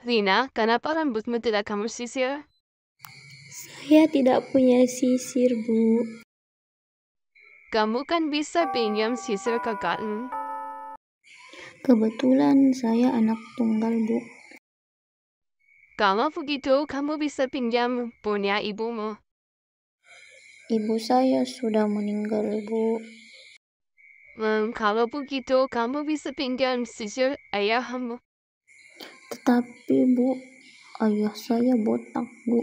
Rina, kenapa rambutmu tidak kamu sisir? Saya tidak punya sisir, Bu. Kamu kan bisa pinjam sisir ke kakakmu. Kebetulan saya anak tunggal, Bu. Kalau begitu, kamu bisa pinjam punya ibumu. Ibu saya sudah meninggal, Bu. Hmm, kalau begitu, kamu bisa pinjam sisir ayahmu. Tapi bu ayah saya botak bu